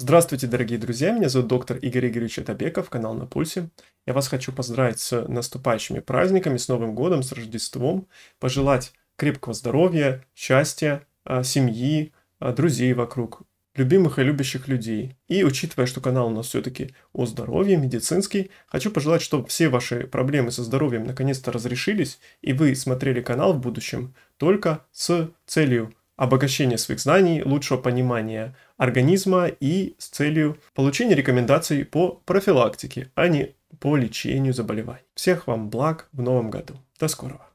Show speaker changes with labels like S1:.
S1: Здравствуйте, дорогие друзья, меня зовут доктор Игорь Игоревич Атабеков, канал «На пульсе». Я вас хочу поздравить с наступающими праздниками, с Новым годом, с Рождеством, пожелать крепкого здоровья, счастья, а, семьи, а, друзей вокруг, любимых и любящих людей. И учитывая, что канал у нас все-таки о здоровье, медицинский, хочу пожелать, чтобы все ваши проблемы со здоровьем наконец-то разрешились, и вы смотрели канал в будущем только с целью обогащения своих знаний, лучшего понимания организма и с целью получения рекомендаций по профилактике, а не по лечению заболеваний. Всех вам благ в новом году. До скорого.